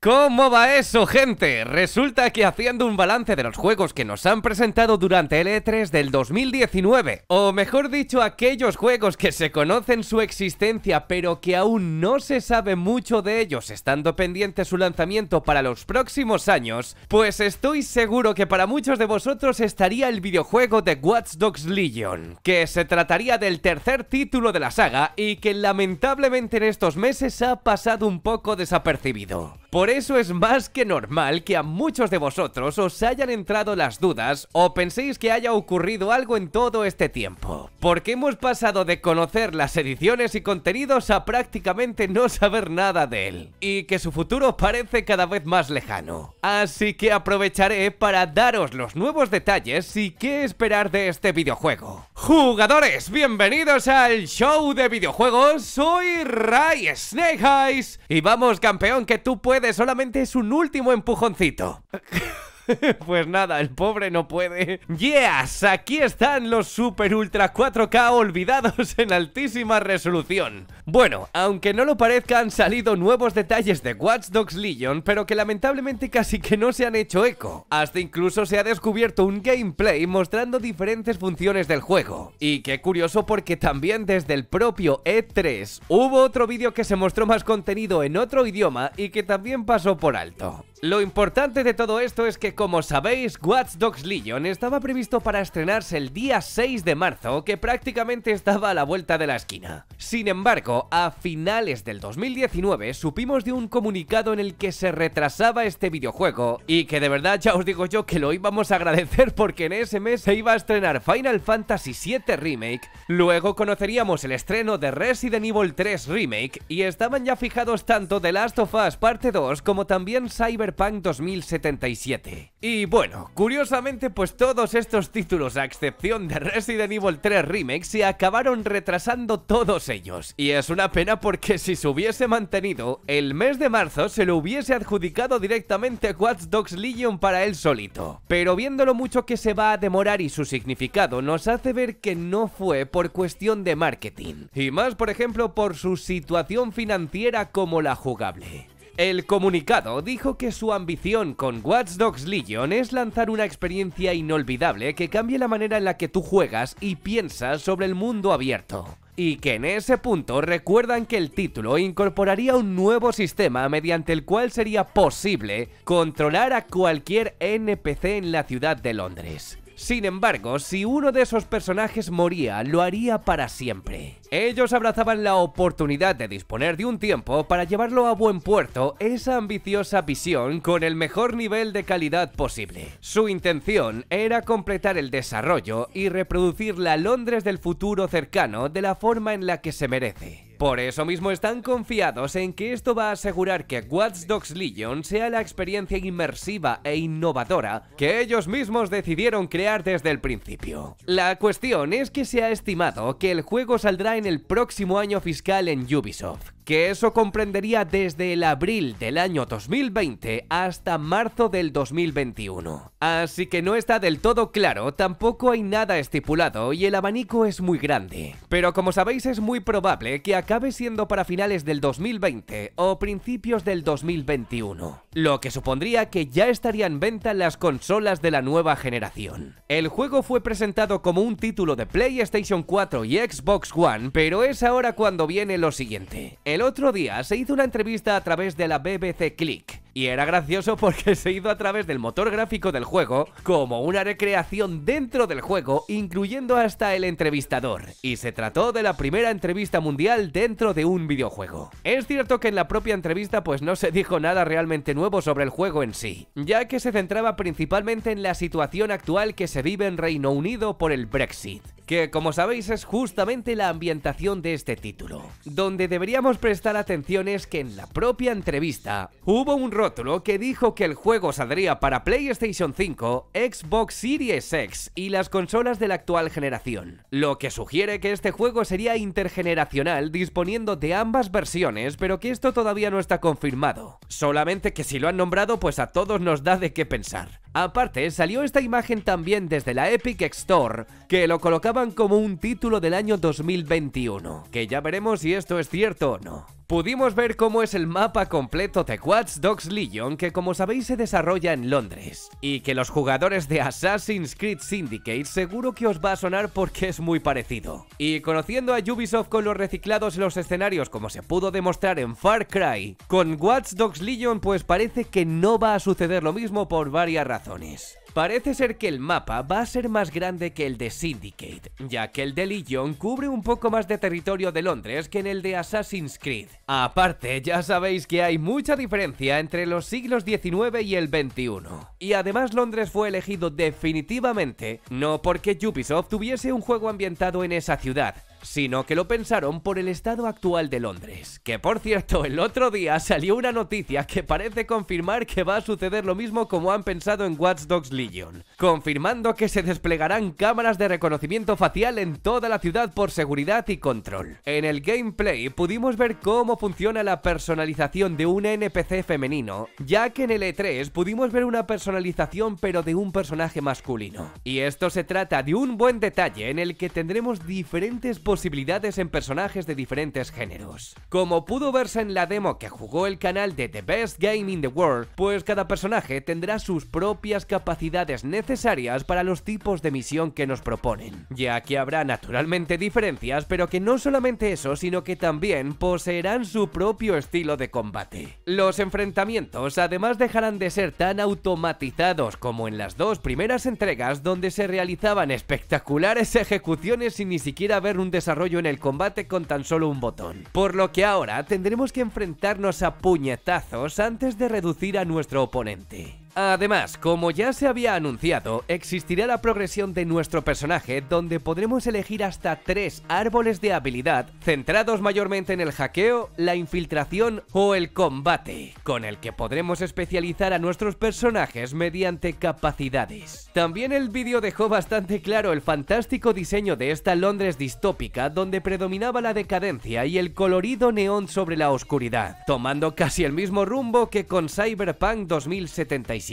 ¿Cómo va eso, gente? Resulta que haciendo un balance de los juegos que nos han presentado durante el E3 del 2019, o mejor dicho, aquellos juegos que se conocen su existencia pero que aún no se sabe mucho de ellos estando pendiente su lanzamiento para los próximos años, pues estoy seguro que para muchos de vosotros estaría el videojuego de Watch Dogs Legion, que se trataría del tercer título de la saga y que lamentablemente en estos meses ha pasado un poco desapercibido. Por eso es más que normal que a muchos de vosotros os hayan entrado las dudas o penséis que haya ocurrido algo en todo este tiempo. Porque hemos pasado de conocer las ediciones y contenidos a prácticamente no saber nada de él. Y que su futuro parece cada vez más lejano. Así que aprovecharé para daros los nuevos detalles y qué esperar de este videojuego. Jugadores, bienvenidos al show de videojuegos. Soy Ray Snake Eyes y vamos campeón que tú puedes solamente es un último empujoncito. pues nada, el pobre no puede. ¡Yes! Aquí están los Super Ultra 4K olvidados en altísima resolución. Bueno, aunque no lo parezca, han salido nuevos detalles de Watch Dogs Legion, pero que lamentablemente casi que no se han hecho eco. Hasta incluso se ha descubierto un gameplay mostrando diferentes funciones del juego. Y qué curioso porque también desde el propio E3 hubo otro vídeo que se mostró más contenido en otro idioma y que también pasó por alto. Lo importante de todo esto es que como sabéis, Watch Dogs Legion estaba previsto para estrenarse el día 6 de marzo, que prácticamente estaba a la vuelta de la esquina. Sin embargo, a finales del 2019 supimos de un comunicado en el que se retrasaba este videojuego, y que de verdad ya os digo yo que lo íbamos a agradecer porque en ese mes se iba a estrenar Final Fantasy VII Remake, luego conoceríamos el estreno de Resident Evil 3 Remake, y estaban ya fijados tanto The Last of Us Parte 2 como también Cyberpunk 2077. Y bueno, curiosamente pues todos estos títulos a excepción de Resident Evil 3 Remake se acabaron retrasando todos ellos. Y es una pena porque si se hubiese mantenido, el mes de marzo se lo hubiese adjudicado directamente a Watch Dogs Legion para él solito. Pero viendo lo mucho que se va a demorar y su significado nos hace ver que no fue por cuestión de marketing. Y más por ejemplo por su situación financiera como la jugable. El comunicado dijo que su ambición con Watch Dogs Legion es lanzar una experiencia inolvidable que cambie la manera en la que tú juegas y piensas sobre el mundo abierto. Y que en ese punto recuerdan que el título incorporaría un nuevo sistema mediante el cual sería posible controlar a cualquier NPC en la ciudad de Londres. Sin embargo, si uno de esos personajes moría, lo haría para siempre. Ellos abrazaban la oportunidad de disponer de un tiempo para llevarlo a buen puerto esa ambiciosa visión con el mejor nivel de calidad posible. Su intención era completar el desarrollo y reproducir la Londres del futuro cercano de la forma en la que se merece. Por eso mismo están confiados en que esto va a asegurar que Watch Dogs Legion sea la experiencia inmersiva e innovadora que ellos mismos decidieron crear desde el principio. La cuestión es que se ha estimado que el juego saldrá en el próximo año fiscal en Ubisoft, que eso comprendería desde el abril del año 2020 hasta marzo del 2021. Así que no está del todo claro, tampoco hay nada estipulado y el abanico es muy grande. Pero como sabéis es muy probable que acabe siendo para finales del 2020 o principios del 2021, lo que supondría que ya estarían en venta las consolas de la nueva generación. El juego fue presentado como un título de PlayStation 4 y Xbox One, pero es ahora cuando viene lo siguiente. El otro día se hizo una entrevista a través de la BBC Click, y era gracioso porque se hizo a través del motor gráfico del juego, como una recreación dentro del juego, incluyendo hasta el entrevistador. Y se trató de la primera entrevista mundial dentro de un videojuego. Es cierto que en la propia entrevista pues no se dijo nada realmente nuevo sobre el juego en sí, ya que se centraba principalmente en la situación actual que se vive en Reino Unido por el Brexit que como sabéis es justamente la ambientación de este título. Donde deberíamos prestar atención es que en la propia entrevista hubo un rótulo que dijo que el juego saldría para PlayStation 5, Xbox Series X y las consolas de la actual generación, lo que sugiere que este juego sería intergeneracional disponiendo de ambas versiones, pero que esto todavía no está confirmado. Solamente que si lo han nombrado pues a todos nos da de qué pensar. Aparte, salió esta imagen también desde la Epic Store, que lo colocaban como un título del año 2021, que ya veremos si esto es cierto o no pudimos ver cómo es el mapa completo de Watch Dogs Legion que como sabéis se desarrolla en Londres y que los jugadores de Assassin's Creed Syndicate seguro que os va a sonar porque es muy parecido. Y conociendo a Ubisoft con los reciclados en los escenarios como se pudo demostrar en Far Cry, con Watch Dogs Legion pues parece que no va a suceder lo mismo por varias razones. Parece ser que el mapa va a ser más grande que el de Syndicate, ya que el de Legion cubre un poco más de territorio de Londres que en el de Assassin's Creed. Aparte, ya sabéis que hay mucha diferencia entre los siglos XIX y el XXI. Y además Londres fue elegido definitivamente, no porque Ubisoft tuviese un juego ambientado en esa ciudad, sino que lo pensaron por el estado actual de Londres. Que por cierto, el otro día salió una noticia que parece confirmar que va a suceder lo mismo como han pensado en Watch Dogs Legion, confirmando que se desplegarán cámaras de reconocimiento facial en toda la ciudad por seguridad y control. En el gameplay pudimos ver cómo funciona la personalización de un NPC femenino, ya que en el E3 pudimos ver una personalización pero de un personaje masculino. Y esto se trata de un buen detalle en el que tendremos diferentes posibilidades en personajes de diferentes géneros. Como pudo verse en la demo que jugó el canal de The Best Game in the World, pues cada personaje tendrá sus propias capacidades necesarias para los tipos de misión que nos proponen, ya que habrá naturalmente diferencias, pero que no solamente eso, sino que también poseerán su propio estilo de combate. Los enfrentamientos además dejarán de ser tan automatizados como en las dos primeras entregas donde se realizaban espectaculares ejecuciones sin ni siquiera ver un desarrollo en el combate con tan solo un botón. Por lo que ahora tendremos que enfrentarnos a puñetazos antes de reducir a nuestro oponente. Además, como ya se había anunciado, existirá la progresión de nuestro personaje donde podremos elegir hasta tres árboles de habilidad centrados mayormente en el hackeo, la infiltración o el combate, con el que podremos especializar a nuestros personajes mediante capacidades. También el vídeo dejó bastante claro el fantástico diseño de esta Londres distópica donde predominaba la decadencia y el colorido neón sobre la oscuridad, tomando casi el mismo rumbo que con Cyberpunk 2077.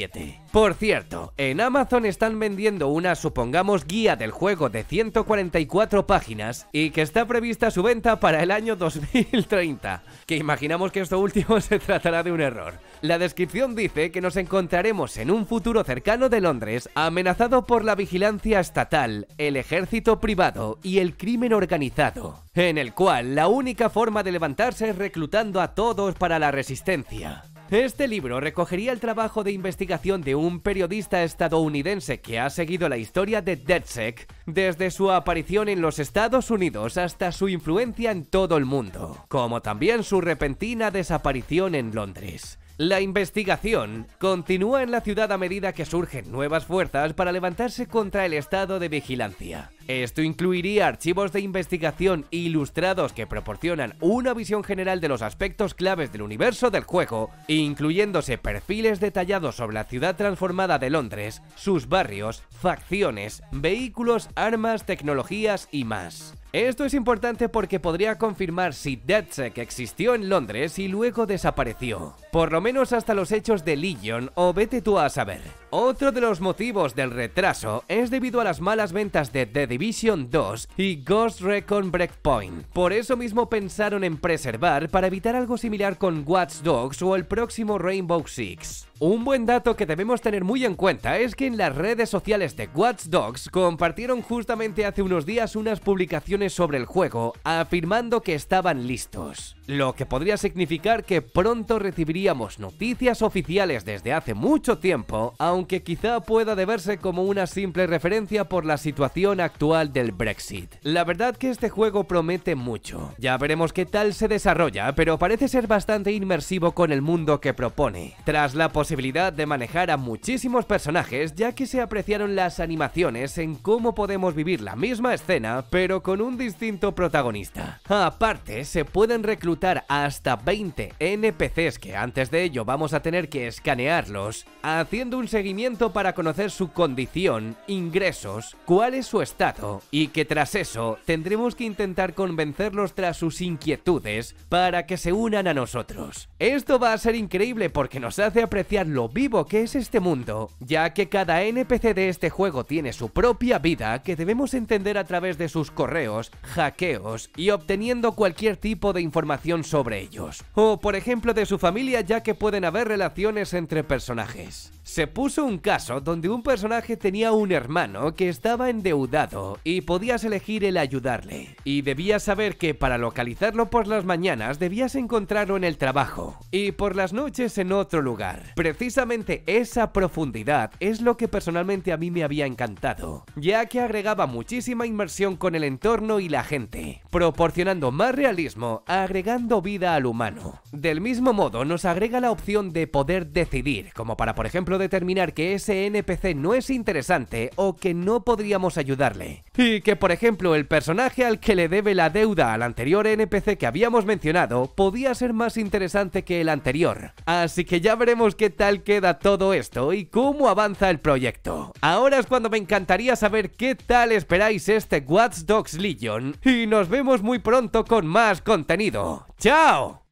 Por cierto, en Amazon están vendiendo una, supongamos, guía del juego de 144 páginas y que está prevista su venta para el año 2030. Que imaginamos que esto último se tratará de un error. La descripción dice que nos encontraremos en un futuro cercano de Londres amenazado por la vigilancia estatal, el ejército privado y el crimen organizado, en el cual la única forma de levantarse es reclutando a todos para la resistencia. Este libro recogería el trabajo de investigación de un periodista estadounidense que ha seguido la historia de DedSec desde su aparición en los Estados Unidos hasta su influencia en todo el mundo, como también su repentina desaparición en Londres. La investigación continúa en la ciudad a medida que surgen nuevas fuerzas para levantarse contra el estado de vigilancia. Esto incluiría archivos de investigación ilustrados que proporcionan una visión general de los aspectos claves del universo del juego, incluyéndose perfiles detallados sobre la ciudad transformada de Londres, sus barrios, facciones, vehículos, armas, tecnologías y más. Esto es importante porque podría confirmar si DedSec existió en Londres y luego desapareció. Por lo menos hasta los hechos de Legion o vete tú a saber. Otro de los motivos del retraso es debido a las malas ventas de The Division 2 y Ghost Recon Breakpoint. Por eso mismo pensaron en preservar para evitar algo similar con Watch Dogs o el próximo Rainbow Six. Un buen dato que debemos tener muy en cuenta es que en las redes sociales de Watch Dogs compartieron justamente hace unos días unas publicaciones sobre el juego, afirmando que estaban listos, lo que podría significar que pronto recibiríamos noticias oficiales desde hace mucho tiempo, aunque que quizá pueda deberse como una simple referencia por la situación actual del Brexit. La verdad que este juego promete mucho. Ya veremos qué tal se desarrolla, pero parece ser bastante inmersivo con el mundo que propone. Tras la posibilidad de manejar a muchísimos personajes, ya que se apreciaron las animaciones en cómo podemos vivir la misma escena, pero con un distinto protagonista. Aparte, se pueden reclutar hasta 20 NPCs que antes de ello vamos a tener que escanearlos, haciendo un seguimiento para conocer su condición, ingresos, cuál es su estado y que tras eso tendremos que intentar convencerlos tras sus inquietudes para que se unan a nosotros. Esto va a ser increíble porque nos hace apreciar lo vivo que es este mundo, ya que cada NPC de este juego tiene su propia vida que debemos entender a través de sus correos, hackeos y obteniendo cualquier tipo de información sobre ellos. O por ejemplo de su familia ya que pueden haber relaciones entre personajes. Se puso un caso donde un personaje tenía un hermano que estaba endeudado y podías elegir el ayudarle. Y debías saber que para localizarlo por las mañanas debías encontrarlo en el trabajo y por las noches en otro lugar. Precisamente esa profundidad es lo que personalmente a mí me había encantado, ya que agregaba muchísima inmersión con el entorno y la gente, proporcionando más realismo, agregando vida al humano. Del mismo modo nos agrega la opción de poder decidir, como para por ejemplo determinar que ese NPC no es interesante o que no podríamos ayudarle. Y que, por ejemplo, el personaje al que le debe la deuda al anterior NPC que habíamos mencionado podía ser más interesante que el anterior. Así que ya veremos qué tal queda todo esto y cómo avanza el proyecto. Ahora es cuando me encantaría saber qué tal esperáis este Watch Dogs Legion y nos vemos muy pronto con más contenido. ¡Chao!